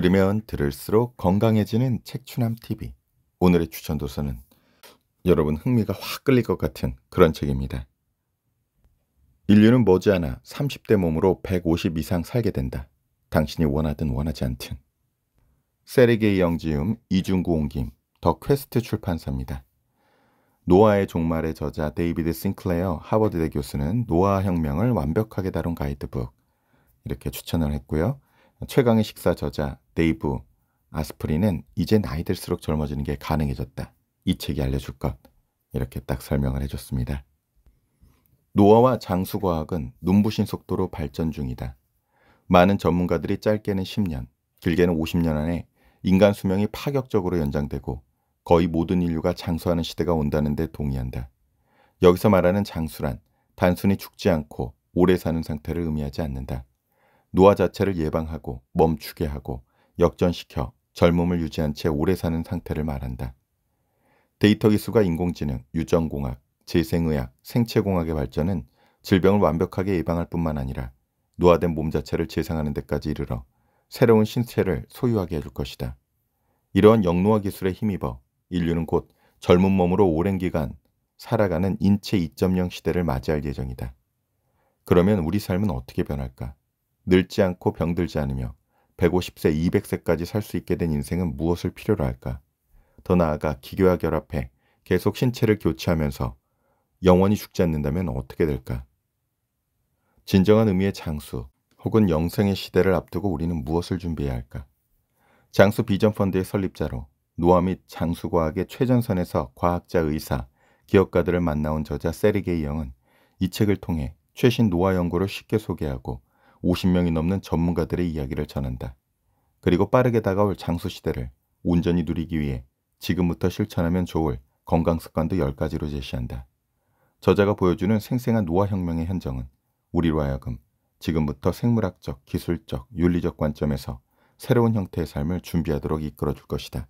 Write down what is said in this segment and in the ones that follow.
들으면 들을수록 건강해지는 책추남 TV. 오늘의 추천 도서는 여러분 흥미가 확 끌릴 것 같은 그런 책입니다. 인류는 머지않아 30대 몸으로 150 이상 살게 된다. 당신이 원하든 원하지 않든. 세르게이 영지음, 이중구 옹김, 더 퀘스트 출판사입니다. 노아의 종말의 저자 데이비드 싱클레어 하버드대 교수는 노아 혁명을 완벽하게 다룬 가이드북 이렇게 추천을 했고요. 최강의 식사 저자 데이브 아스프리는 이제 나이 들수록 젊어지는 게 가능해졌다. 이 책이 알려줄 것. 이렇게 딱 설명을 해줬습니다. 노화와 장수과학은 눈부신 속도로 발전 중이다. 많은 전문가들이 짧게는 10년, 길게는 50년 안에 인간 수명이 파격적으로 연장되고 거의 모든 인류가 장수하는 시대가 온다는데 동의한다. 여기서 말하는 장수란 단순히 죽지 않고 오래 사는 상태를 의미하지 않는다. 노화 자체를 예방하고 멈추게 하고 역전시켜 젊음을 유지한 채 오래 사는 상태를 말한다. 데이터 기술과 인공지능, 유전공학, 재생의학, 생체공학의 발전은 질병을 완벽하게 예방할 뿐만 아니라 노화된 몸 자체를 재생하는 데까지 이르러 새로운 신체를 소유하게 해줄 것이다. 이러한 영노화 기술에 힘입어 인류는 곧 젊은 몸으로 오랜 기간 살아가는 인체 2.0 시대를 맞이할 예정이다. 그러면 우리 삶은 어떻게 변할까? 늙지 않고 병들지 않으며 150세, 200세까지 살 수 있게 된 인생은 무엇을 필요로 할까? 더 나아가 기교와 결합해 계속 신체를 교체하면서 영원히 죽지 않는다면 어떻게 될까? 진정한 의미의 장수 혹은 영생의 시대를 앞두고 우리는 무엇을 준비해야 할까? 장수 비전 펀드의 설립자로 노화 및 장수 과학의 최전선에서 과학자, 의사, 기업가들을 만나온 저자 세리게이 형은이 책을 통해 최신 노화 연구를 쉽게 소개하고 50명이 넘는 전문가들의 이야기를 전한다. 그리고 빠르게 다가올 장수시대를 온전히 누리기 위해 지금부터 실천하면 좋을 건강습관도 10가지로 제시한다. 저자가 보여주는 생생한 노화혁명의 현정은 우리로 하여금 지금부터 생물학적, 기술적, 윤리적 관점에서 새로운 형태의 삶을 준비하도록 이끌어줄 것이다.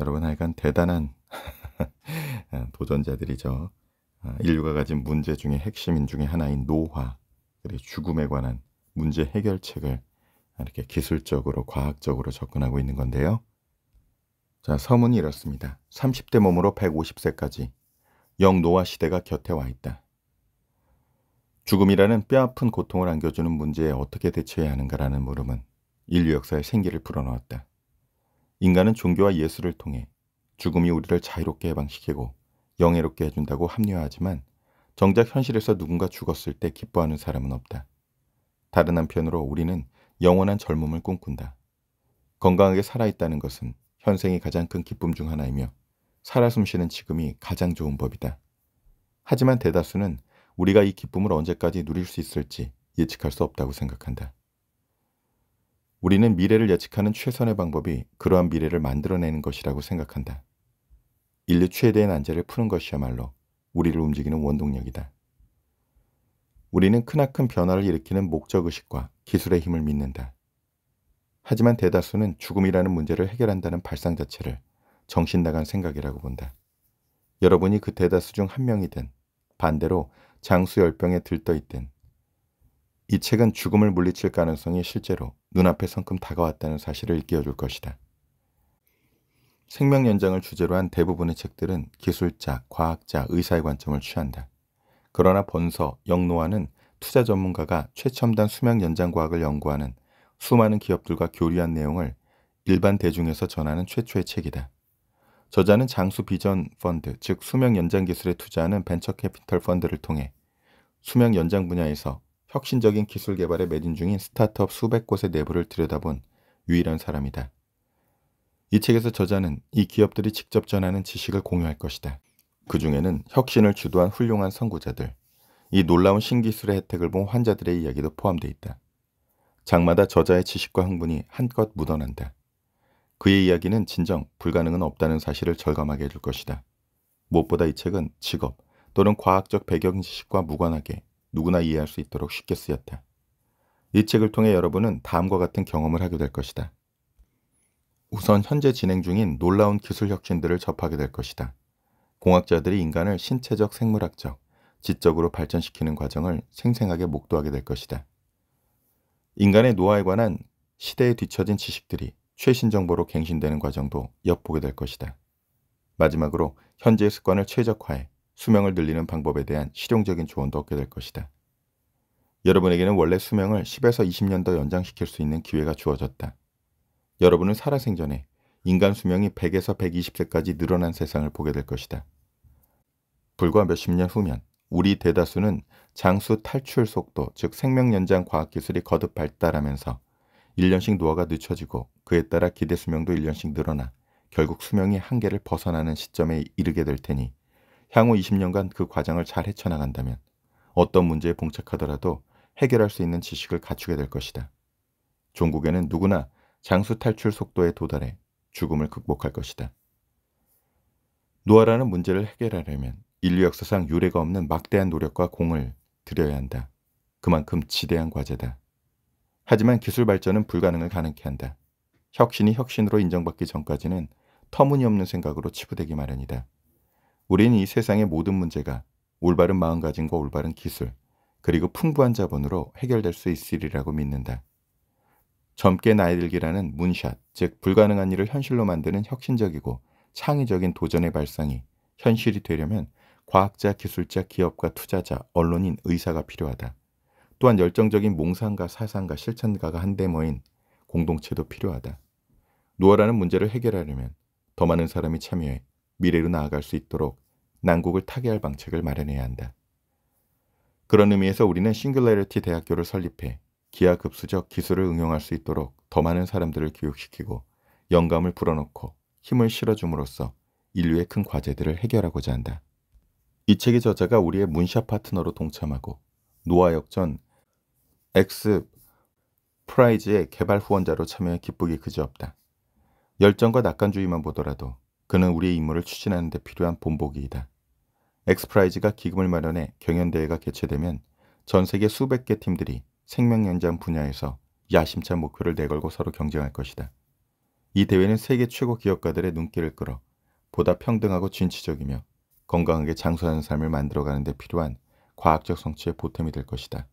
여러분 하여간 대단한 도전자들이죠. 아, 인류가 가진 문제 중에 핵심인 중의 하나인 노화, 그리고 죽음에 관한 문제 해결책을 이렇게 기술적으로 과학적으로 접근하고 있는 건데요. 자, 서문이 이렇습니다. 30대 몸으로 150세까지 영노화 시대가 곁에 와 있다. 죽음이라는 뼈아픈 고통을 안겨주는 문제에 어떻게 대처해야 하는가라는 물음은 인류 역사의 생기를 불어넣었다. 인간은 종교와 예술을 통해 죽음이 우리를 자유롭게 해방시키고 영예롭게 해준다고 합리화하지만 정작 현실에서 누군가 죽었을 때 기뻐하는 사람은 없다. 다른 한편으로 우리는 영원한 젊음을 꿈꾼다. 건강하게 살아있다는 것은 현생이 가장 큰 기쁨 중 하나이며 살아 숨쉬는 지금이 가장 좋은 법이다. 하지만 대다수는 우리가 이 기쁨을 언제까지 누릴 수 있을지 예측할 수 없다고 생각한다. 우리는 미래를 예측하는 최선의 방법이 그러한 미래를 만들어내는 것이라고 생각한다. 인류 최대의 난제를 푸는 것이야말로 우리를 움직이는 원동력이다. 우리는 크나큰 변화를 일으키는 목적의식과 기술의 힘을 믿는다. 하지만 대다수는 죽음이라는 문제를 해결한다는 발상 자체를 정신 나간 생각이라고 본다. 여러분이 그 대다수 중 한 명이든 반대로 장수열병에 들떠있든 이 책은 죽음을 물리칠 가능성이 실제로 눈앞에 성큼 다가왔다는 사실을 일깨워줄 것이다. 생명 연장을 주제로 한 대부분의 책들은 기술자, 과학자, 의사의 관점을 취한다. 그러나 본서 영노화는 투자 전문가가 최첨단 수명 연장 과학을 연구하는 수많은 기업들과 교류한 내용을 일반 대중에서 전하는 최초의 책이다. 저자는 장수 비전 펀드, 즉 수명 연장 기술에 투자하는 벤처 캐피털 펀드를 통해 수명 연장 분야에서 혁신적인 기술 개발에 매진 중인 스타트업 수백 곳의 내부를 들여다본 유일한 사람이다. 이 책에서 저자는 이 기업들이 직접 전하는 지식을 공유할 것이다. 그 중에는 혁신을 주도한 훌륭한 선구자들, 이 놀라운 신기술의 혜택을 본 환자들의 이야기도 포함되어 있다. 장마다 저자의 지식과 흥분이 한껏 묻어난다. 그의 이야기는 진정 불가능은 없다는 사실을 절감하게 해줄 것이다. 무엇보다 이 책은 직업 또는 과학적 배경 지식과 무관하게 누구나 이해할 수 있도록 쉽게 쓰였다. 이 책을 통해 여러분은 다음과 같은 경험을 하게 될 것이다. 우선 현재 진행 중인 놀라운 기술 혁신들을 접하게 될 것이다. 공학자들이 인간을 신체적 생물학적, 지적으로 발전시키는 과정을 생생하게 목도하게 될 것이다. 인간의 노화에 관한 시대에 뒤처진 지식들이 최신 정보로 갱신되는 과정도 엿보게 될 것이다. 마지막으로 현재의 습관을 최적화해 수명을 늘리는 방법에 대한 실용적인 조언도 얻게 될 것이다. 여러분에게는 원래 수명을 10에서 20년 더 연장시킬 수 있는 기회가 주어졌다. 여러분은 살아생전에 인간 수명이 100에서 120세까지 늘어난 세상을 보게 될 것이다. 불과 몇 십 년 후면 우리 대다수는 장수 탈출 속도, 즉 생명 연장 과학 기술이 거듭 발달하면서 1년씩 노화가 늦춰지고 그에 따라 기대 수명도 1년씩 늘어나 결국 수명이 한계를 벗어나는 시점에 이르게 될 테니 향후 20년간 그 과정을 잘 헤쳐나간다면 어떤 문제에 봉착하더라도 해결할 수 있는 지식을 갖추게 될 것이다. 종국에는 누구나 장수 탈출 속도에 도달해 죽음을 극복할 것이다. 노화라는 문제를 해결하려면 인류 역사상 유례가 없는 막대한 노력과 공을 들여야 한다. 그만큼 지대한 과제다. 하지만 기술 발전은 불가능을 가능케 한다. 혁신이 혁신으로 인정받기 전까지는 터무니없는 생각으로 치부되기 마련이다. 우리는 이 세상의 모든 문제가 올바른 마음가짐과 올바른 기술, 그리고 풍부한 자본으로 해결될 수 있으리라고 믿는다. 젊게 나이 들기라는 문샷, 즉 불가능한 일을 현실로 만드는 혁신적이고 창의적인 도전의 발상이 현실이 되려면 과학자, 기술자, 기업가, 투자자, 언론인, 의사가 필요하다. 또한 열정적인 몽상가, 사상가, 실천가가 한데 모인 공동체도 필요하다. 노화라는 문제를 해결하려면 더 많은 사람이 참여해 미래로 나아갈 수 있도록 난국을 타개할 방책을 마련해야 한다. 그런 의미에서 우리는 싱글라리티 대학교를 설립해 기하급수적 기술을 응용할 수 있도록 더 많은 사람들을 교육시키고 영감을 불어넣고 힘을 실어줌으로써 인류의 큰 과제들을 해결하고자 한다. 이 책의 저자가 우리의 문샤 파트너로 동참하고 노아 역전 X 프라이즈의 개발 후원자로 참여해 기쁘게 그지없다. 열정과 낙관주의만 보더라도 그는 우리의 임무를 추진하는 데 필요한 본보기이다. 엑스프라이즈가 기금을 마련해 경연대회가 개최되면 전 세계 수백 개 팀들이 생명연장 분야에서 야심찬 목표를 내걸고 서로 경쟁할 것이다. 이 대회는 세계 최고 기업가들의 눈길을 끌어 보다 평등하고 진취적이며 건강하게 장수하는 삶을 만들어가는 데 필요한 과학적 성취의 보탬이 될 것이다.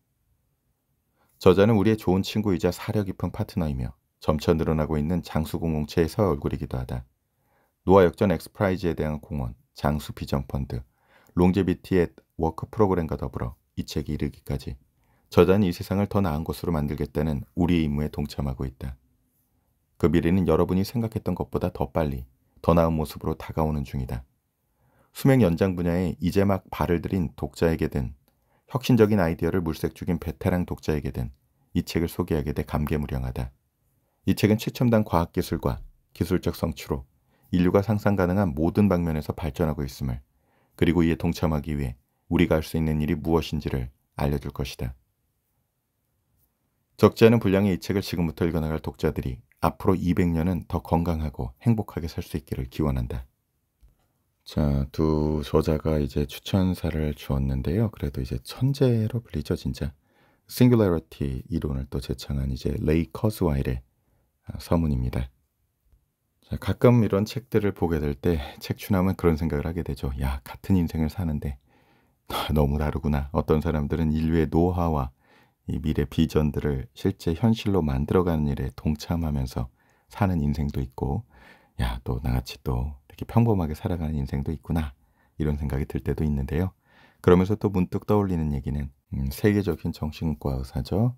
저자는 우리의 좋은 친구이자 사려 깊은 파트너이며 점차 늘어나고 있는 장수 공공체의새 얼굴이기도 하다. 노아 역전 엑스프라이즈에 대한 공헌, 장수 비전 펀드, 롱제비티의 워크 프로그램과 더불어 이 책이 이르기까지 저자는 이 세상을 더 나은 곳으로 만들겠다는 우리의 임무에 동참하고 있다. 그 미래는 여러분이 생각했던 것보다 더 빨리, 더 나은 모습으로 다가오는 중이다. 수명 연장 분야에 이제 막 발을 들인 독자에게든 혁신적인 아이디어를 물색 중인 베테랑 독자에게든 이 책을 소개하게 돼 감개무량하다. 이 책은 최첨단 과학기술과 기술적 성취로 인류가 상상 가능한 모든 방면에서 발전하고 있음을 그리고 이에 동참하기 위해 우리가 할 수 있는 일이 무엇인지를 알려줄 것이다. 적지 않은 분량의 이 책을 지금부터 읽어나갈 독자들이 앞으로 200년은 더 건강하고 행복하게 살 수 있기를 기원한다. 자, 두 저자가 이제 추천사를 주었는데요. 그래도 이제 천재로 불리죠, 진짜. 싱귤러리티 이론을 또 제창한 이제 레이 커스와일의 아, 서문입니다. 자, 가끔 이런 책들을 보게 될 때 책 추남은 그런 생각을 하게 되죠. 야, 같은 인생을 사는데 너무 다르구나. 어떤 사람들은 인류의 노화와 이 미래 비전들을 실제 현실로 만들어가는 일에 동참하면서 사는 인생도 있고 야 또 나같이 또 이렇게 평범하게 살아가는 인생도 있구나 이런 생각이 들 때도 있는데요. 그러면서 또 문득 떠올리는 얘기는 음, 세계적인 정신과 의사죠.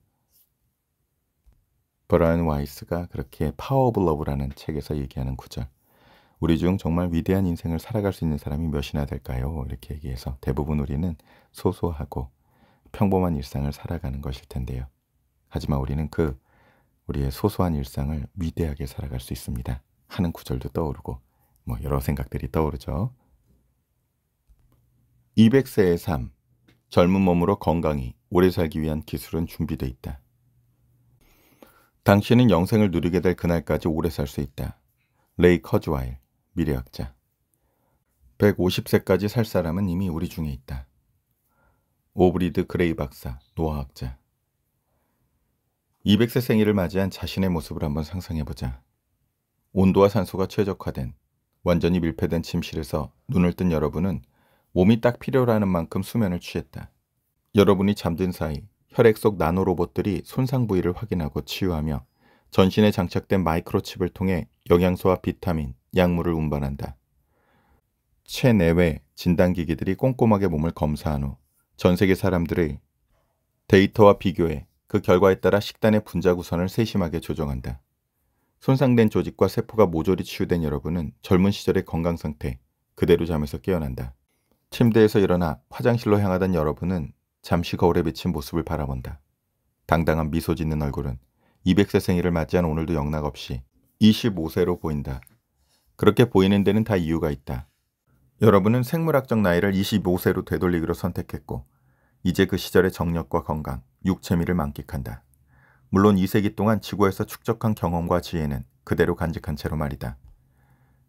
브라이언 와이스가 그렇게 파워 오브 러브라는 책에서 얘기하는 구절 우리 중 정말 위대한 인생을 살아갈 수 있는 사람이 몇이나 될까요? 이렇게 얘기해서 대부분 우리는 소소하고 평범한 일상을 살아가는 것일 텐데요. 하지만 우리는 그 우리의 소소한 일상을 위대하게 살아갈 수 있습니다. 하는 구절도 떠오르고 뭐 여러 생각들이 떠오르죠. 200세의 삶, 젊은 몸으로 건강히 오래 살기 위한 기술은 준비돼 있다. 당신은 영생을 누리게 될 그날까지 오래 살 수 있다. 레이 커즈와일, 미래학자. 150세까지 살 사람은 이미 우리 중에 있다. 오브리드 그레이 박사, 노화학자. 200세 생일을 맞이한 자신의 모습을 한번 상상해보자. 온도와 산소가 최적화된, 완전히 밀폐된 침실에서 눈을 뜬 여러분은 몸이 딱 필요로 하는 만큼 수면을 취했다. 여러분이 잠든 사이 혈액 속 나노로봇들이 손상 부위를 확인하고 치유하며 전신에 장착된 마이크로칩을 통해 영양소와 비타민, 약물을 운반한다. 체내외 진단기기들이 꼼꼼하게 몸을 검사한 후전 세계 사람들의 데이터와 비교해 그 결과에 따라 식단의 분자 구선을 세심하게 조정한다. 손상된 조직과 세포가 모조리 치유된 여러분은 젊은 시절의 건강 상태 그대로 잠에서 깨어난다. 침대에서 일어나 화장실로 향하던 여러분은 잠시 거울에 비친 모습을 바라본다. 당당한 미소 짓는 얼굴은 200세 생일을 맞이한 오늘도 영락없이 25세로 보인다. 그렇게 보이는 데는 다 이유가 있다. 여러분은 생물학적 나이를 25세로 되돌리기로 선택했고 이제 그 시절의 정력과 건강, 육체미를 만끽한다. 물론 2세기 동안 지구에서 축적한 경험과 지혜는 그대로 간직한 채로 말이다.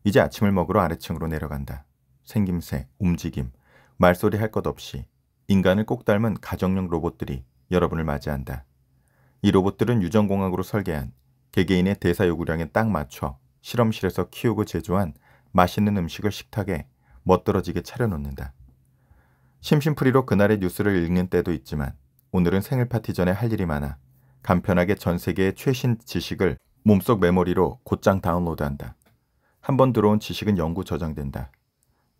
이제 아침을 먹으러 아래층으로 내려간다. 생김새, 움직임, 말소리 할 것 없이 인간을 꼭 닮은 가정용 로봇들이 여러분을 맞이한다. 이 로봇들은 유전공학으로 설계한 개개인의 대사 요구량에 딱 맞춰 실험실에서 키우고 제조한 맛있는 음식을 식탁에 멋들어지게 차려놓는다. 심심풀이로 그날의 뉴스를 읽는 때도 있지만 오늘은 생일 파티 전에 할 일이 많아 간편하게 전 세계의 최신 지식을 몸속 메모리로 곧장 다운로드한다. 한 번 들어온 지식은 영구 저장된다.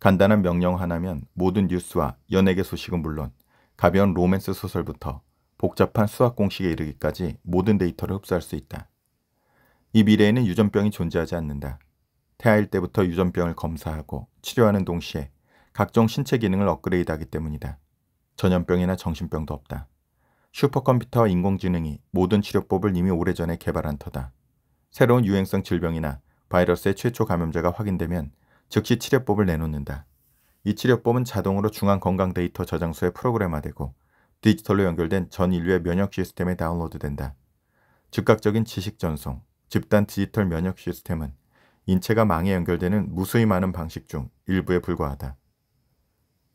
간단한 명령 하나면 모든 뉴스와 연예계 소식은 물론 가벼운 로맨스 소설부터 복잡한 수학 공식에 이르기까지 모든 데이터를 흡수할 수 있다. 이 미래에는 유전병이 존재하지 않는다. 태아일 때부터 유전병을 검사하고 치료하는 동시에 각종 신체 기능을 업그레이드하기 때문이다. 전염병이나 정신병도 없다. 슈퍼컴퓨터와 인공지능이 모든 치료법을 이미 오래전에 개발한 터다. 새로운 유행성 질병이나 바이러스의 최초 감염자가 확인되면 즉시 치료법을 내놓는다. 이 치료법은 자동으로 중앙 건강 데이터 저장소에 프로그램화되고 디지털로 연결된 전 인류의 면역 시스템에 다운로드된다. 즉각적인 지식 전송, 집단 디지털 면역 시스템은 인체가 망에 연결되는 무수히 많은 방식 중 일부에 불과하다.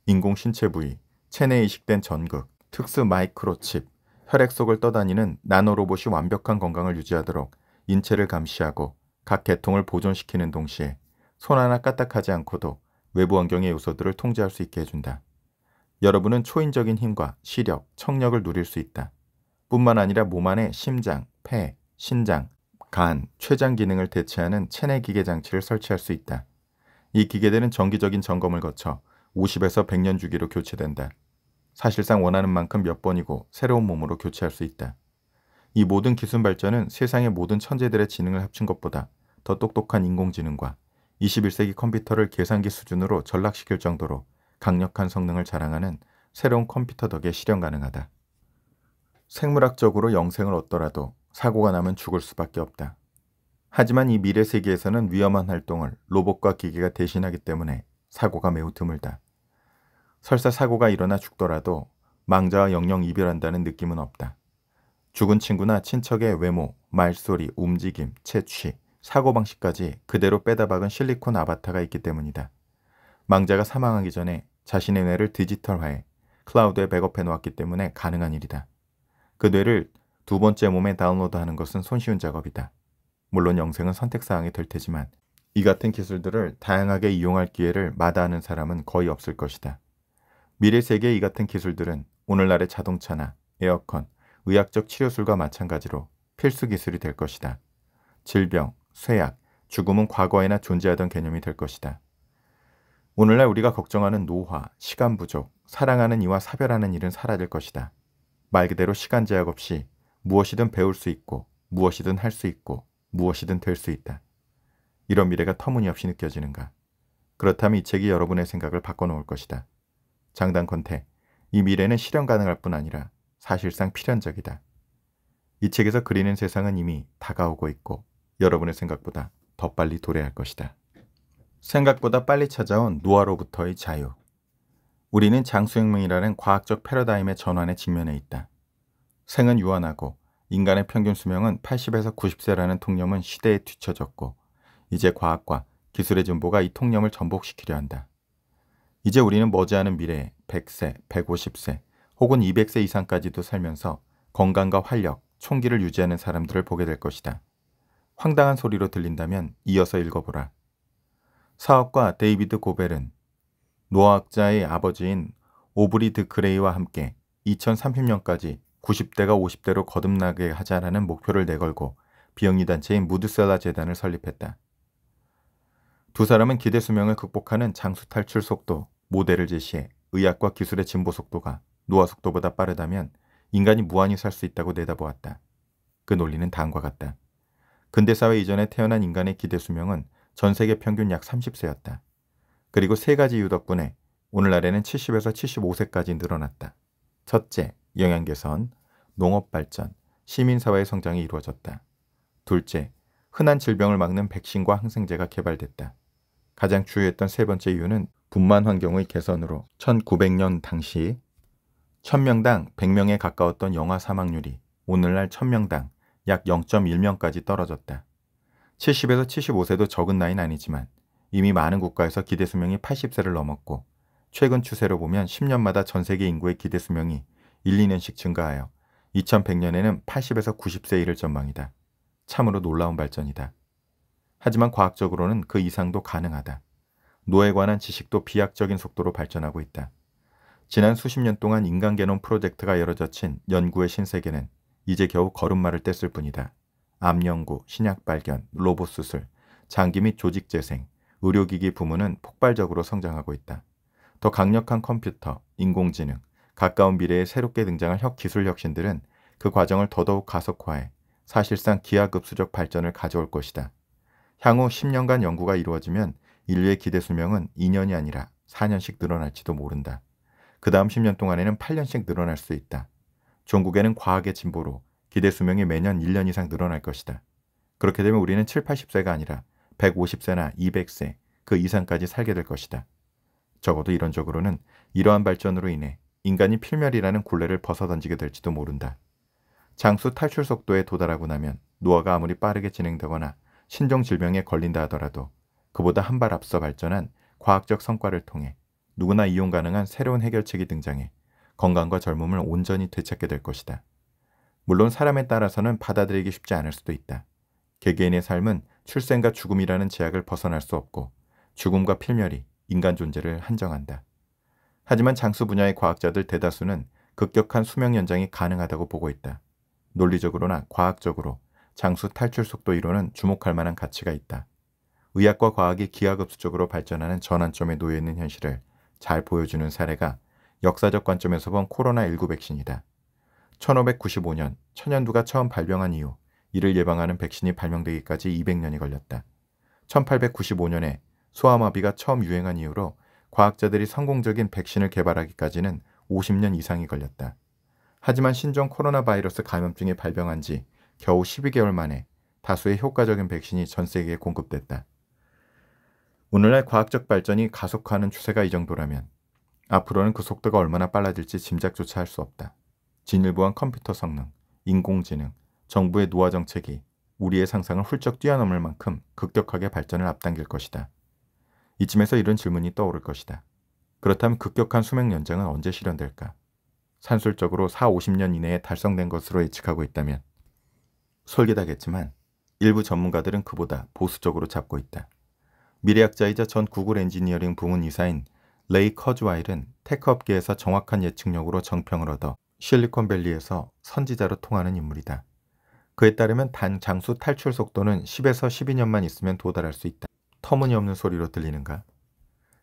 인공신체 부위, 체내에 이식된 전극, 특수 마이크로칩, 혈액 속을 떠다니는 나노로봇이 완벽한 건강을 유지하도록 인체를 감시하고 각 계통을 보존시키는 동시에 손 하나 까딱하지 않고도 외부 환경의 요소들을 통제할 수 있게 해준다. 여러분은 초인적인 힘과 시력, 청력을 누릴 수 있다. 뿐만 아니라 몸 안에 심장, 폐, 신장, 간, 췌장 기능을 대체하는 체내 기계 장치를 설치할 수 있다. 이 기계들은 정기적인 점검을 거쳐 50에서 100년 주기로 교체된다. 사실상 원하는 만큼 몇 번이고 새로운 몸으로 교체할 수 있다. 이 모든 기술 발전은 세상의 모든 천재들의 지능을 합친 것보다 더 똑똑한 인공지능과 21세기 컴퓨터를 계산기 수준으로 전락시킬 정도로 강력한 성능을 자랑하는 새로운 컴퓨터 덕에 실현 가능하다. 생물학적으로 영생을 얻더라도 사고가 나면 죽을 수밖에 없다. 하지만 이 미래 세계에서는 위험한 활동을 로봇과 기계가 대신하기 때문에 사고가 매우 드물다. 설사 사고가 일어나 죽더라도 망자와 영영 이별한다는 느낌은 없다. 죽은 친구나 친척의 외모, 말소리, 움직임, 채취, 사고방식까지 그대로 빼다 박은 실리콘 아바타가 있기 때문이다. 망자가 사망하기 전에 자신의 뇌를 디지털화해 클라우드에 백업해 놓았기 때문에 가능한 일이다. 그 뇌를 두 번째 몸에 다운로드하는 것은 손쉬운 작업이다. 물론 영생은 선택사항이 될 테지만 이 같은 기술들을 다양하게 이용할 기회를 마다하는 사람은 거의 없을 것이다. 미래 세계의 이 같은 기술들은 오늘날의 자동차나 에어컨, 의학적 치료술과 마찬가지로 필수 기술이 될 것이다. 질병, 쇠약, 죽음은 과거에나 존재하던 개념이 될 것이다. 오늘날 우리가 걱정하는 노화, 시간 부족, 사랑하는 이와 사별하는 일은 사라질 것이다. 말 그대로 시간 제약 없이 무엇이든 배울 수 있고 무엇이든 할 수 있고 무엇이든 될 수 있다. 이런 미래가 터무니없이 느껴지는가. 그렇다면 이 책이 여러분의 생각을 바꿔놓을 것이다. 장단컨대 이 미래는 실현 가능할 뿐 아니라 사실상 필연적이다. 이 책에서 그리는 세상은 이미 다가오고 있고 여러분의 생각보다 더 빨리 도래할 것이다. 생각보다 빨리 찾아온 노화로부터의 자유. 우리는 장수혁명이라는 과학적 패러다임의 전환에 직면해 있다. 생은 유한하고 인간의 평균 수명은 80에서 90세라는 통념은 시대에 뒤처졌고 이제 과학과 기술의 진보가 이 통념을 전복시키려 한다. 이제 우리는 머지않은 미래에 100세, 150세 혹은 200세 이상까지도 살면서 건강과 활력, 총기를 유지하는 사람들을 보게 될 것이다. 황당한 소리로 들린다면 이어서 읽어보라. 사업가 데이비드 고벨은 노화학자의 아버지인 오브리 드 그레이와 함께 2030년까지 90대가 50대로 거듭나게 하자라는 목표를 내걸고 비영리 단체인 무드셀라 재단을 설립했다. 두 사람은 기대 수명을 극복하는 장수 탈출 속도, 모델을 제시해 의학과 기술의 진보 속도가 노화 속도보다 빠르다면 인간이 무한히 살 수 있다고 내다보았다. 그 논리는 다음과 같다. 근대사회 이전에 태어난 인간의 기대 수명은 전 세계 평균 약 30세였다. 그리고 세 가지 이유 덕분에 오늘날에는 70에서 75세까지 늘어났다. 첫째, 영양 개선, 농업 발전, 시민사회 성장이 이루어졌다. 둘째, 흔한 질병을 막는 백신과 항생제가 개발됐다. 가장 주요했던 세 번째 이유는 분만 환경의 개선으로 1900년 당시 1000명당 100명에 가까웠던 영아 사망률이 오늘날 1000명당 약 0.1명까지 떨어졌다. 70에서 75세도 적은 나이는 아니지만 이미 많은 국가에서 기대 수명이 80세를 넘었고 최근 추세로 보면 10년마다 전 세계 인구의 기대 수명이 1, 2년씩 증가하여 2100년에는 80에서 90세이를 전망이다. 참으로 놀라운 발전이다. 하지만 과학적으로는 그 이상도 가능하다. 노에 관한 지식도 비약적인 속도로 발전하고 있다. 지난 수십 년 동안 인간 개놈 프로젝트가 열어젖힌 연구의 신세계는 이제 겨우 걸음마를 뗐을 뿐이다. 암 연구, 신약 발견, 로봇 수술, 장기 및 조직 재생, 의료기기 부문은 폭발적으로 성장하고 있다. 더 강력한 컴퓨터, 인공지능, 가까운 미래에 새롭게 등장할 혁 기술 혁신들은 그 과정을 더더욱 가속화해 사실상 기하급수적 발전을 가져올 것이다. 향후 10년간 연구가 이루어지면 인류의 기대 수명은 2년이 아니라 4년씩 늘어날지도 모른다. 그 다음 10년 동안에는 8년씩 늘어날 수 있다. 종국에는 과학의 진보로 기대 수명이 매년 1년 이상 늘어날 것이다. 그렇게 되면 우리는 7, 80세가 아니라 150세나 200세 그 이상까지 살게 될 것이다. 적어도 이론적으로는 이러한 발전으로 인해 인간이 필멸이라는 굴레를 벗어던지게 될지도 모른다. 장수 탈출 속도에 도달하고 나면 노화가 아무리 빠르게 진행되거나 신종 질병에 걸린다 하더라도 그보다 한 발 앞서 발전한 과학적 성과를 통해 누구나 이용 가능한 새로운 해결책이 등장해 건강과 젊음을 온전히 되찾게 될 것이다. 물론 사람에 따라서는 받아들이기 쉽지 않을 수도 있다. 개개인의 삶은 출생과 죽음이라는 제약을 벗어날 수 없고 죽음과 필멸이 인간 존재를 한정한다. 하지만 장수 분야의 과학자들 대다수는 급격한 수명 연장이 가능하다고 보고 있다. 논리적으로나 과학적으로 장수 탈출 속도 이론은 주목할 만한 가치가 있다. 의학과 과학이 기하급수적으로 발전하는 전환점에 놓여 있는 현실을 잘 보여주는 사례가 역사적 관점에서 본 코로나19 백신이다. 1595년 천연두가 처음 발병한 이후 이를 예방하는 백신이 발명되기까지 200년이 걸렸다. 1895년에 소아마비가 처음 유행한 이후로 과학자들이 성공적인 백신을 개발하기까지는 50년 이상이 걸렸다. 하지만 신종 코로나 바이러스 감염증이 발병한 지 겨우 12개월 만에 다수의 효과적인 백신이 전 세계에 공급됐다. 오늘날 과학적 발전이 가속화하는 추세가 이 정도라면 앞으로는 그 속도가 얼마나 빨라질지 짐작조차 할 수 없다. 진일보한 컴퓨터 성능, 인공지능, 정부의 노화 정책이 우리의 상상을 훌쩍 뛰어넘을 만큼 급격하게 발전을 앞당길 것이다. 이쯤에서 이런 질문이 떠오를 것이다. 그렇다면 급격한 수명 연장은 언제 실현될까? 산술적으로 4, 50년 이내에 달성된 것으로 예측하고 있다면 솔깃하겠지만 일부 전문가들은 그보다 보수적으로 잡고 있다. 미래학자이자 전 구글 엔지니어링 부문 이사인 레이 커즈와일은 테크업계에서 정확한 예측력으로 정평을 얻어 실리콘밸리에서 선지자로 통하는 인물이다. 그에 따르면 단 장수 탈출 속도는 10에서 12년만 있으면 도달할 수 있다. 터무니없는 소리로 들리는가?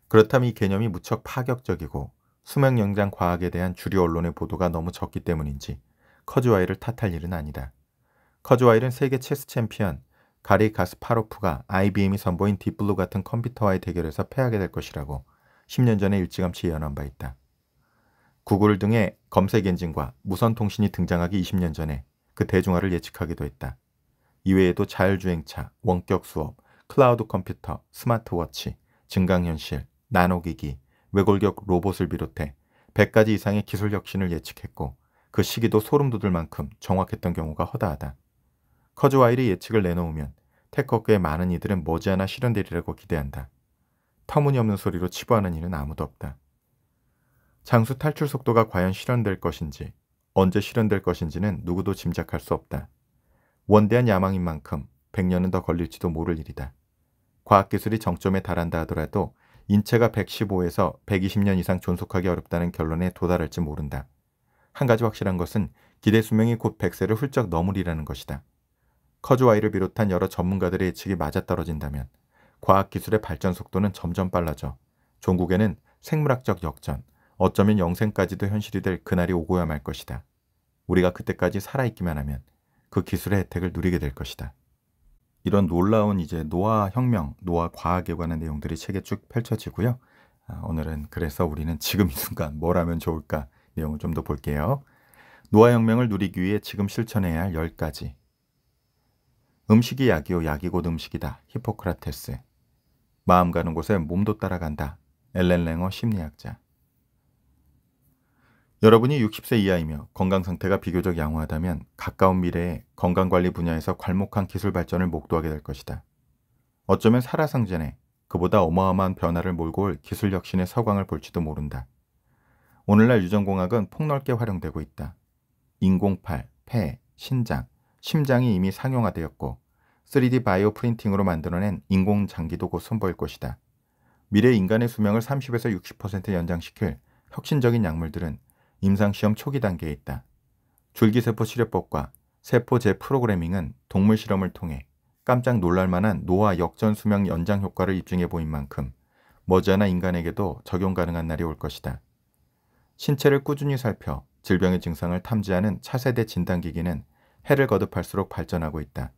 그렇다면 이 개념이 무척 파격적이고 수명 연장 과학에 대한 주류 언론의 보도가 너무 적기 때문인지 커즈와이를 탓할 일은 아니다. 커즈와이는 세계 체스 챔피언 가리 가스파로프가 IBM이 선보인 딥블루 같은 컴퓨터와의 대결에서 패하게 될 것이라고 10년 전에 일찌감치 예언한 바 있다. 구글 등의 검색 엔진과 무선 통신이 등장하기 20년 전에 그 대중화를 예측하기도 했다. 이외에도 자율주행차, 원격 수업, 클라우드 컴퓨터, 스마트워치, 증강현실, 나노기기, 외골격 로봇을 비롯해 100가지 이상의 기술 혁신을 예측했고 그 시기도 소름 돋을 만큼 정확했던 경우가 허다하다. 커즈와일이 예측을 내놓으면 테크업계의 많은 이들은 머지않아 실현되리라고 기대한다. 터무니없는 소리로 치부하는 이는 아무도 없다. 장수 탈출 속도가 과연 실현될 것인지 언제 실현될 것인지는 누구도 짐작할 수 없다. 원대한 야망인 만큼 100년은 더 걸릴지도 모를 일이다. 과학기술이 정점에 달한다 하더라도 인체가 115에서 120년 이상 존속하기 어렵다는 결론에 도달할지 모른다. 한 가지 확실한 것은 기대 수명이 곧 100세를 훌쩍 넘으리라는 것이다. 커즈와이를 비롯한 여러 전문가들의 예측이 맞아떨어진다면 과학기술의 발전 속도는 점점 빨라져 종국에는 생물학적 역전, 어쩌면 영생까지도 현실이 될 그날이 오고야 말 것이다. 우리가 그때까지 살아있기만 하면 그 기술의 혜택을 누리게 될 것이다. 이런 놀라운 이제 노화 혁명, 노화 과학에 관한 내용들이 책에 쭉 펼쳐지고요. 아, 오늘은 그래서 우리는 지금 이 순간 뭘 하면 좋을까 내용을 좀 더 볼게요. 노화 혁명을 누리기 위해 지금 실천해야 할 10가지. 음식이 약이요 약이 곧 음식이다. 히포크라테스. 마음 가는 곳에 몸도 따라간다. 엘렌 랭어 심리학자. 여러분이 60세 이하이며 건강 상태가 비교적 양호하다면 가까운 미래에 건강관리 분야에서 괄목한 기술 발전을 목도하게 될 것이다. 어쩌면 살아상전에 그보다 어마어마한 변화를 몰고 올 기술 혁신의 서광을 볼지도 모른다. 오늘날 유전공학은 폭넓게 활용되고 있다. 인공팔, 폐, 신장, 심장이 이미 상용화되었고 3D 바이오 프린팅으로 만들어낸 인공장기도 곧 선보일 것이다. 미래 인간의 수명을 30에서 60% 연장시킬 혁신적인 약물들은 임상시험 초기 단계에 있다. 줄기세포 치료법과 세포제 프로그래밍은 동물 실험을 통해 깜짝 놀랄만한 노화 역전 수명 연장 효과를 입증해 보인 만큼 머지않아 인간에게도 적용 가능한 날이 올 것이다. 신체를 꾸준히 살펴 질병의 증상을 탐지하는 차세대 진단기기는 해를 거듭할수록 발전하고 있다.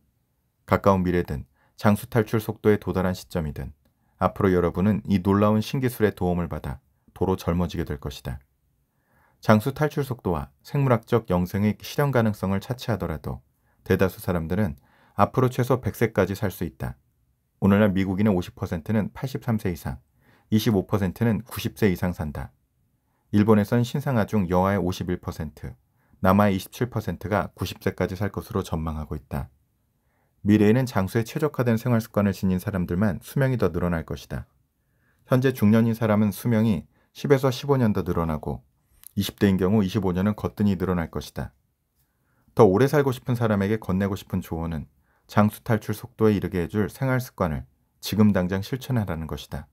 가까운 미래든 장수 탈출 속도에 도달한 시점이든 앞으로 여러분은 이 놀라운 신기술의 도움을 받아 도로 젊어지게 될 것이다. 장수 탈출 속도와 생물학적 영생의 실현 가능성을 차치하더라도 대다수 사람들은 앞으로 최소 100세까지 살 수 있다. 오늘날 미국인의 50%는 83세 이상, 25%는 90세 이상 산다. 일본에선 신상아 중 여아의 51%, 남아의 27%가 90세까지 살 것으로 전망하고 있다. 미래에는 장수에 최적화된 생활 습관을 지닌 사람들만 수명이 더 늘어날 것이다. 현재 중년인 사람은 수명이 10에서 15년 더 늘어나고 20대인 경우 25년은 거뜬히 늘어날 것이다. 더 오래 살고 싶은 사람에게 건네고 싶은 조언은 장수 탈출 속도에 이르게 해줄 생활 습관을 지금 당장 실천하라는 것이다.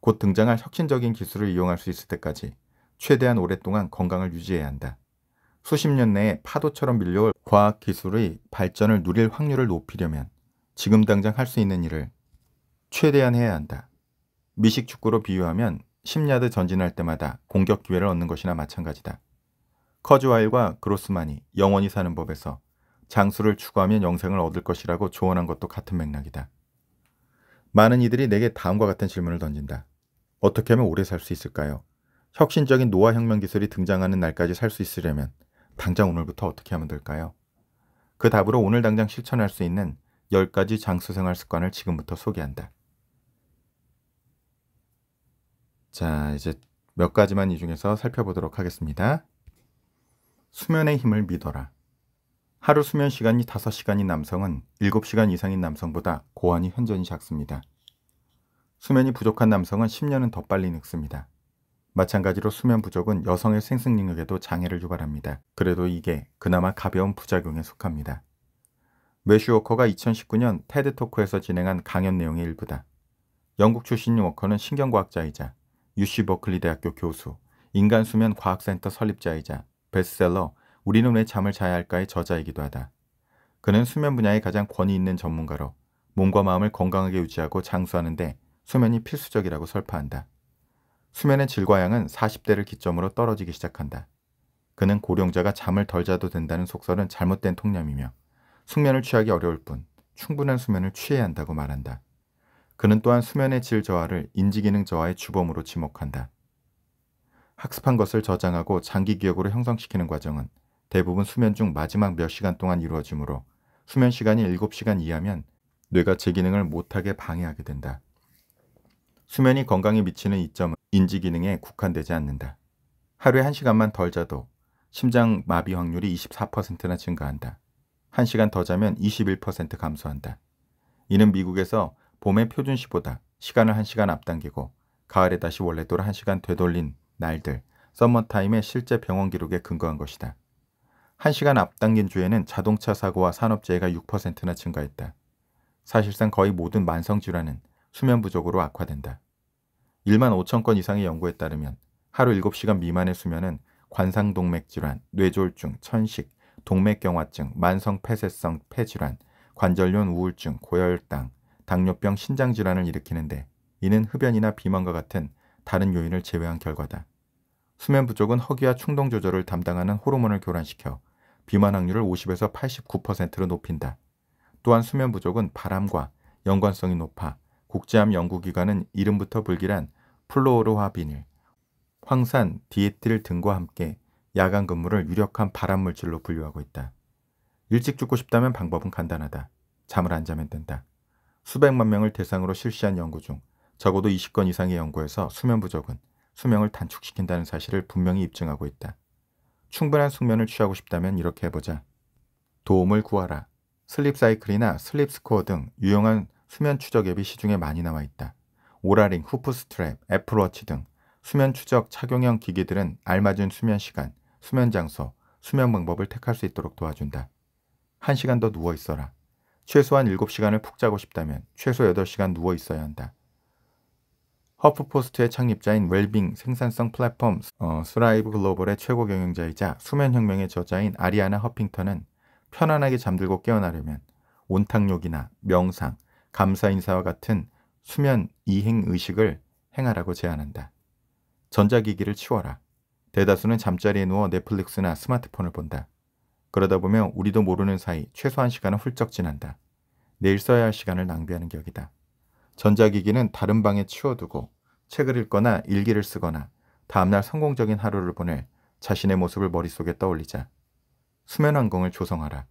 곧 등장할 혁신적인 기술을 이용할 수 있을 때까지 최대한 오랫동안 건강을 유지해야 한다. 수십 년 내에 파도처럼 밀려올 과학 기술의 발전을 누릴 확률을 높이려면 지금 당장 할 수 있는 일을 최대한 해야 한다. 미식축구로 비유하면 10야드 전진할 때마다 공격 기회를 얻는 것이나 마찬가지다. 커즈와일과 그로스만이 영원히 사는 법에서 장수를 추구하면 영생을 얻을 것이라고 조언한 것도 같은 맥락이다. 많은 이들이 내게 다음과 같은 질문을 던진다. 어떻게 하면 오래 살 수 있을까요? 혁신적인 노화혁명 기술이 등장하는 날까지 살 수 있으려면 당장 오늘부터 어떻게 하면 될까요? 그 답으로 오늘 당장 실천할 수 있는 10가지 장수생활 습관을 지금부터 소개한다. 자, 이제 몇 가지만 이 중에서 살펴보도록 하겠습니다. 수면의 힘을 믿어라. 하루 수면 시간이 5시간인 남성은 7시간 이상인 남성보다 고환이 현저히 작습니다. 수면이 부족한 남성은 10년은 더 빨리 늙습니다. 마찬가지로 수면 부족은 여성의 생식 능력에도 장애를 유발합니다. 그래도 이게 그나마 가벼운 부작용에 속합니다. 메슈 워커가 2019년 테드 토크에서 진행한 강연 내용의 일부다. 영국 출신 워커는 신경과학자이자 UC 버클리 대학교 교수, 인간수면 과학센터 설립자이자 베스트셀러 우리는 왜 잠을 자야 할까의 저자이기도 하다. 그는 수면 분야의 가장 권위 있는 전문가로 몸과 마음을 건강하게 유지하고 장수하는데 수면이 필수적이라고 설파한다. 수면의 질과 양은 40대를 기점으로 떨어지기 시작한다. 그는 고령자가 잠을 덜 자도 된다는 속설은 잘못된 통념이며 숙면을 취하기 어려울 뿐 충분한 수면을 취해야 한다고 말한다. 그는 또한 수면의 질 저하를 인지기능 저하의 주범으로 지목한다. 학습한 것을 저장하고 장기 기억으로 형성시키는 과정은 대부분 수면 중 마지막 몇 시간 동안 이루어지므로 수면 시간이 7시간 이하면 뇌가 제 기능을 못하게 방해하게 된다. 수면이 건강에 미치는 이점은 인지 기능에 국한되지 않는다. 하루에 1시간만 덜 자도 심장 마비 확률이 24%나 증가한다. 1시간 더 자면 21% 감소한다. 이는 미국에서 봄의 표준시보다 시간을 한시간 앞당기고 가을에 다시 원래대로 한시간 되돌린 날들 썸머타임의 실제 병원 기록에 근거한 것이다. 한시간 앞당긴 주에는 자동차 사고와 산업재해가 6%나 증가했다. 사실상 거의 모든 만성질환은 수면 부족으로 악화된다. 1만 5천 건 이상의 연구에 따르면 하루 7시간 미만의 수면은 관상동맥 질환, 뇌졸중, 천식, 동맥경화증, 만성 폐쇄성 폐질환, 관절염 우울증, 고혈당, 당뇨병 신장질환을 일으키는데 이는 흡연이나 비만과 같은 다른 요인을 제외한 결과다. 수면 부족은 허기와 충동 조절을 담당하는 호르몬을 교란시켜 비만 확률을 50에서 89%로 높인다. 또한 수면 부족은 바람과 연관성이 높아 국제암 연구기관은 이름부터 불길한 플로오르화 비닐, 황산, 디에틸 등과 함께 야간 근무를 유력한 발암물질로 분류하고 있다. 일찍 죽고 싶다면 방법은 간단하다. 잠을 안 자면 된다. 수백만 명을 대상으로 실시한 연구 중 적어도 20건 이상의 연구에서 수면 부족은 수명을 단축시킨다는 사실을 분명히 입증하고 있다. 충분한 숙면을 취하고 싶다면 이렇게 해보자. 도움을 구하라. 슬립 사이클이나 슬립 스코어 등 유용한 수면 추적 앱이 시중에 많이 나와 있다. 오라링, 후프 스트랩, 애플워치 등 수면 추적 착용형 기기들은 알맞은 수면 시간, 수면 장소, 수면 방법을 택할 수 있도록 도와준다. 한시간더 누워 있어라. 최소한 7시간을 푹 자고 싶다면 최소 8시간 누워 있어야 한다. 허프포스트의 창립자인 웰빙 생산성 플랫폼 어, 스라이브 글로벌의 최고 경영자이자 수면혁명의 저자인 아리아나 허핑턴은 편안하게 잠들고 깨어나려면 온탕욕이나 명상, 감사인사와 같은 수면 이행 의식을 행하라고 제안한다. 전자기기를 치워라. 대다수는 잠자리에 누워 넷플릭스나 스마트폰을 본다. 그러다 보면 우리도 모르는 사이 최소한 시간은 훌쩍 지난다. 내일 써야 할 시간을 낭비하는 격이다. 전자기기는 다른 방에 치워두고 책을 읽거나 일기를 쓰거나 다음날 성공적인 하루를 보낼 자신의 모습을 머릿속에 떠올리자. 수면 환경을 조성하라.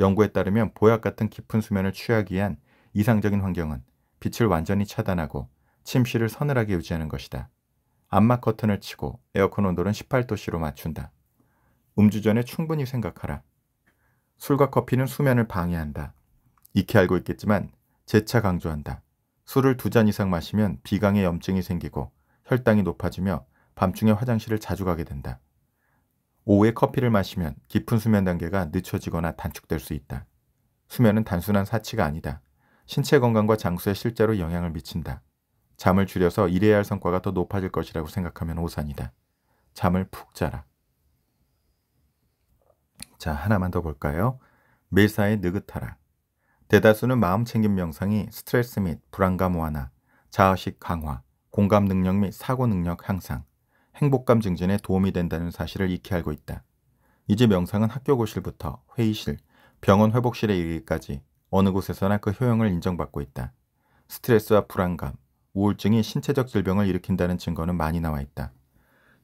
연구에 따르면 보약 같은 깊은 수면을 취하기 위한 이상적인 환경은 빛을 완전히 차단하고 침실을 서늘하게 유지하는 것이다. 암막 커튼을 치고 에어컨 온도는 18도씨로 맞춘다. 음주 전에 충분히 생각하라. 술과 커피는 수면을 방해한다. 익히 알고 있겠지만 재차 강조한다. 술을 두 잔 이상 마시면 비강에 염증이 생기고 혈당이 높아지며 밤중에 화장실을 자주 가게 된다. 오후에 커피를 마시면 깊은 수면 단계가 늦춰지거나 단축될 수 있다. 수면은 단순한 사치가 아니다. 신체 건강과 장수에 실제로 영향을 미친다. 잠을 줄여서 일해야 할 성과가 더 높아질 것이라고 생각하면 오산이다. 잠을 푹 자라. 자, 하나만 더 볼까요? 밀사의 느긋하라. 대다수는 마음 챙김 명상이 스트레스 및 불안감 완화, 자아식 강화, 공감 능력 및 사고 능력 향상, 행복감 증진에 도움이 된다는 사실을 익히 알고 있다. 이제 명상은 학교 고실부터 회의실, 병원 회복실에 이르기까지 어느 곳에서나 그 효용을 인정받고 있다. 스트레스와 불안감, 우울증이 신체적 질병을 일으킨다는 증거는 많이 나와 있다.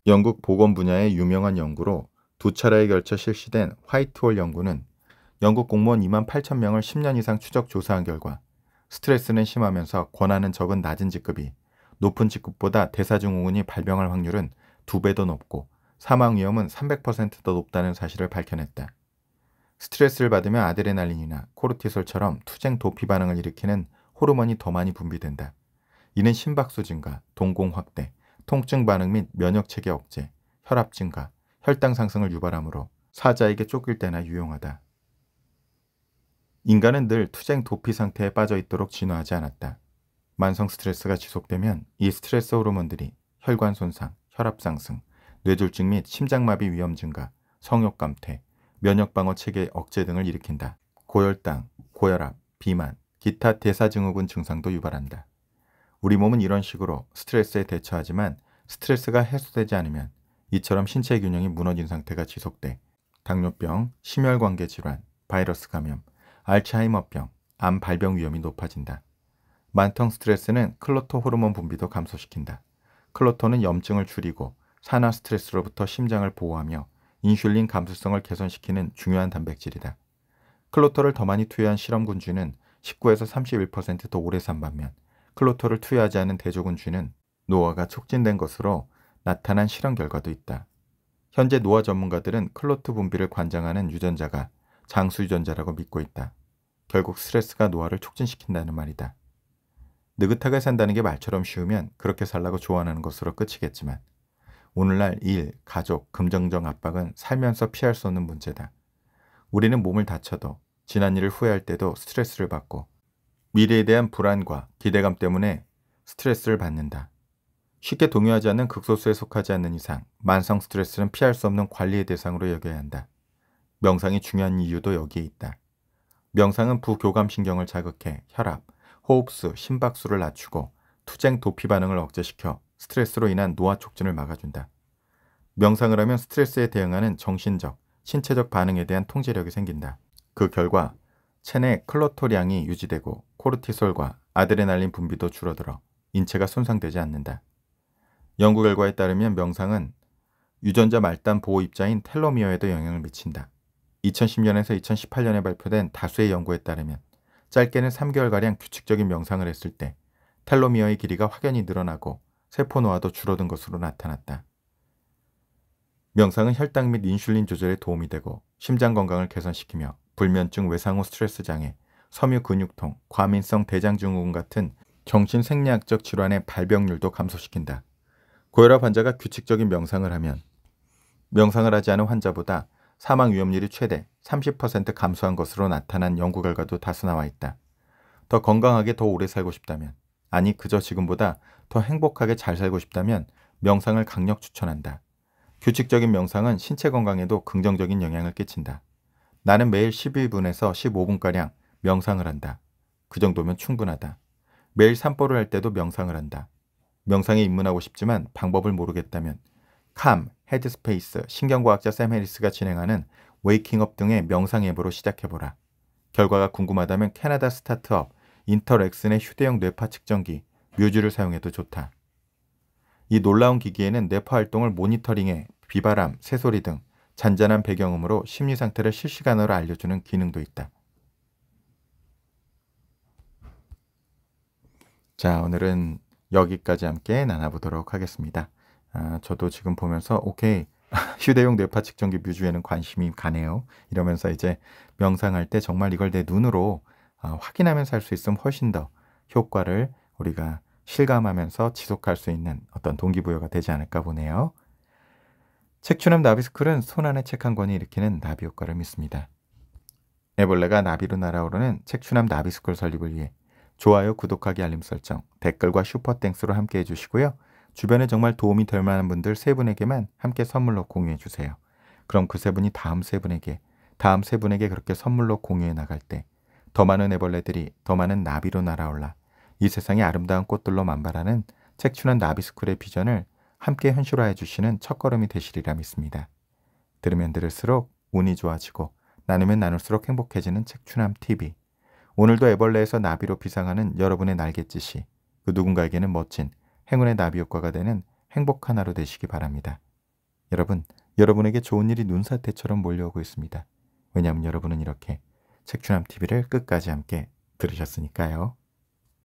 영국 보건 분야의 유명한 연구로 두 차례에 걸쳐 실시된 화이트홀 연구는 영국 공무원 2만 8천 명을 10년 이상 추적 조사한 결과 스트레스는 심하면서 권한은 적은 낮은 직급이 높은 직급보다 대사증후군이 발병할 확률은 두 배 더 높고 사망 위험은 300%더 높다는 사실을 밝혀냈다. 스트레스를 받으면 아드레날린이나 코르티솔처럼 투쟁 도피 반응을 일으키는 호르몬이 더 많이 분비된다. 이는 심박수 증가, 동공 확대, 통증 반응 및 면역 체계 억제, 혈압 증가, 혈당 상승을 유발하므로 사자에게 쫓길 때나 유용하다. 인간은 늘 투쟁 도피 상태에 빠져 있도록 진화하지 않았다. 만성 스트레스가 지속되면 이 스트레스 호르몬들이 혈관 손상, 혈압 상승, 뇌졸중 및 심장마비 위험 증가, 성욕 감퇴, 면역 방어 체계 억제 등을 일으킨다. 고혈당, 고혈압, 비만, 기타 대사증후군 증상도 유발한다. 우리 몸은 이런 식으로 스트레스에 대처하지만 스트레스가 해소되지 않으면 이처럼 신체 균형이 무너진 상태가 지속돼 당뇨병, 심혈관계 질환, 바이러스 감염, 알츠하이머병, 암 발병 위험이 높아진다. 만성 스트레스는 클로토 호르몬 분비도 감소시킨다. 클로토는 염증을 줄이고 산화 스트레스로부터 심장을 보호하며 인슐린 감수성을 개선시키는 중요한 단백질이다. 클로토를 더 많이 투여한 실험군주는 19에서 31%더 오래 산 반면 클로토를 투여하지 않은 대조군주는 노화가 촉진된 것으로 나타난 실험 결과도 있다. 현재 노화 전문가들은 클로트 분비를 관장하는 유전자가 장수 유전자라고 믿고 있다. 결국 스트레스가 노화를 촉진시킨다는 말이다. 느긋하게 산다는 게 말처럼 쉬우면 그렇게 살라고 조언하는 것으로 끝이겠지만 오늘날 일, 가족, 금정적 압박은 살면서 피할 수 없는 문제다. 우리는 몸을 다쳐도 지난 일을 후회할 때도 스트레스를 받고 미래에 대한 불안과 기대감 때문에 스트레스를 받는다. 쉽게 동요하지 않는 극소수에 속하지 않는 이상 만성 스트레스는 피할 수 없는 관리의 대상으로 여겨야 한다. 명상이 중요한 이유도 여기에 있다. 명상은 부교감신경을 자극해 혈압, 호흡수, 심박수를 낮추고 투쟁 도피 반응을 억제시켜 스트레스로 인한 노화 촉진을 막아준다. 명상을 하면 스트레스에 대응하는 정신적, 신체적 반응에 대한 통제력이 생긴다. 그 결과 체내 클로토량이 유지되고 코르티솔과 아드레날린 분비도 줄어들어 인체가 손상되지 않는다. 연구 결과에 따르면 명상은 유전자 말단 보호 입자인 텔로미어에도 영향을 미친다. 2010년에서 2018년에 발표된 다수의 연구에 따르면 짧게는 3개월가량 규칙적인 명상을 했을 때 텔로미어의 길이가 확연히 늘어나고 세포 노화도 줄어든 것으로 나타났다. 명상은 혈당 및 인슐린 조절에 도움이 되고 심장 건강을 개선시키며 불면증, 외상 후 스트레스 장애, 섬유 근육통, 과민성 대장 증후군 같은 정신 생리학적 질환의 발병률도 감소시킨다. 고혈압 환자가 규칙적인 명상을 하면 명상을 하지 않은 환자보다 사망 위험률이 최대 30% 감소한 것으로 나타난 연구 결과도 다수 나와 있다. 더 건강하게 더 오래 살고 싶다면, 아니 그저 지금보다 더 행복하게 잘 살고 싶다면 명상을 강력 추천한다. 규칙적인 명상은 신체 건강에도 긍정적인 영향을 끼친다. 나는 매일 12분에서 15분가량 명상을 한다. 그 정도면 충분하다. 매일 산보를 할 때도 명상을 한다. 명상에 입문하고 싶지만 방법을 모르겠다면 캄, 헤드스페이스, 신경과학자 샘 해리스가 진행하는 웨이킹업 등의 명상 앱으로 시작해보라. 결과가 궁금하다면 캐나다 스타트업 인터렉슨의 휴대용 뇌파 측정기 뮤즈를 사용해도 좋다. 이 놀라운 기기에는 뇌파 활동을 모니터링해 비바람, 새소리 등 잔잔한 배경음으로 심리 상태를 실시간으로 알려주는 기능도 있다. 자, 오늘은 여기까지 함께 나눠보도록 하겠습니다. 아, 저도 지금 보면서 오케이 휴대용 뇌파 측정기 뮤즈에는 관심이 가네요. 이러면서 이제 명상할 때 정말 이걸 내 눈으로 아, 확인하면서 할 수 있으면 훨씬 더 효과를 우리가 실감하면서 지속할 수 있는 어떤 동기부여가 되지 않을까 보네요. 책추남 나비스쿨은 손안에책 한 권이 일으키는 나비 효과를 믿습니다. 애벌레가 나비로 날아오르는 책추남 나비스쿨 설립을 위해 좋아요, 구독하기, 알림 설정, 댓글과 슈퍼땡스로 함께 해주시고요. 주변에 정말 도움이 될 만한 분들 세 분에게만 함께 선물로 공유해 주세요. 그럼 그 세 분이 다음 세 분에게, 다음 세 분에게 그렇게 선물로 공유해 나갈 때 더 많은 애벌레들이 더 많은 나비로 날아올라 이 세상의 아름다운 꽃들로 만발하는 책춘한 나비스쿨의 비전을 함께 현실화해 주시는 첫걸음이 되시리라 믿습니다. 들으면 들을수록 운이 좋아지고 나누면 나눌수록 행복해지는 책춘함 TV. 오늘도 애벌레에서 나비로 비상하는 여러분의 날갯짓이 그 누군가에게는 멋진 행운의 나비 효과가 되는 행복한 하루 되시기 바랍니다. 여러분, 여러분에게 좋은 일이 눈사태처럼 몰려오고 있습니다. 왜냐하면 여러분은 이렇게 책추남 TV를 끝까지 함께 들으셨으니까요.